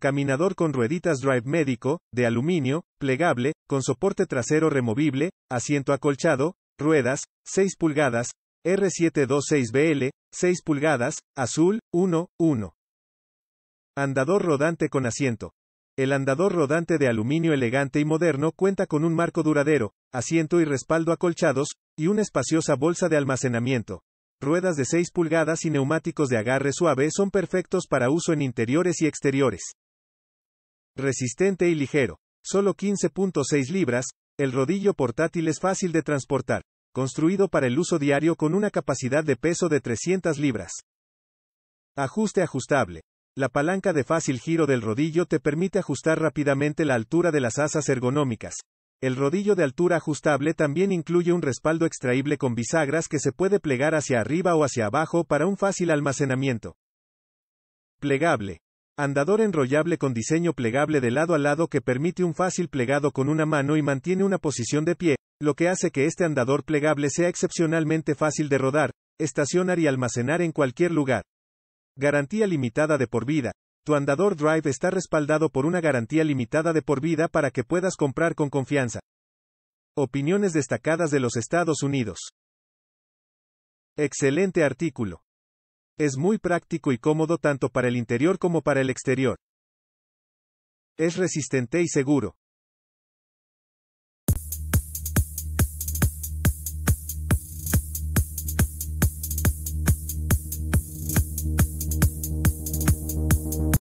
Caminador con rueditas Drive médico, de aluminio, plegable, con soporte trasero removible, asiento acolchado, ruedas, 6 pulgadas, R726BL, 6 pulgadas, azul, 1, 1. Andador rodante con asiento. El andador rodante de aluminio elegante y moderno cuenta con un marco duradero, asiento y respaldo acolchados, y una espaciosa bolsa de almacenamiento. Ruedas de 6 pulgadas y neumáticos de agarre suave son perfectos para uso en interiores y exteriores. Resistente y ligero. Solo 15.6 libras, el rodillo portátil es fácil de transportar. Construido para el uso diario con una capacidad de peso de 300 libras. Ajuste ajustable. La palanca de fácil giro del rodillo te permite ajustar rápidamente la altura de las asas ergonómicas. El rodillo de altura ajustable también incluye un respaldo extraíble con bisagras que se puede plegar hacia arriba o hacia abajo para un fácil almacenamiento. Plegable. Andador enrollable con diseño plegable de lado a lado que permite un fácil plegado con una mano y mantiene una posición de pie, lo que hace que este andador plegable sea excepcionalmente fácil de rodar, estacionar y almacenar en cualquier lugar. Garantía limitada de por vida. Tu andador Drive está respaldado por una garantía limitada de por vida para que puedas comprar con confianza. Opiniones destacadas de los Estados Unidos. Excelente artículo. Es muy práctico y cómodo tanto para el interior como para el exterior. Es resistente y seguro.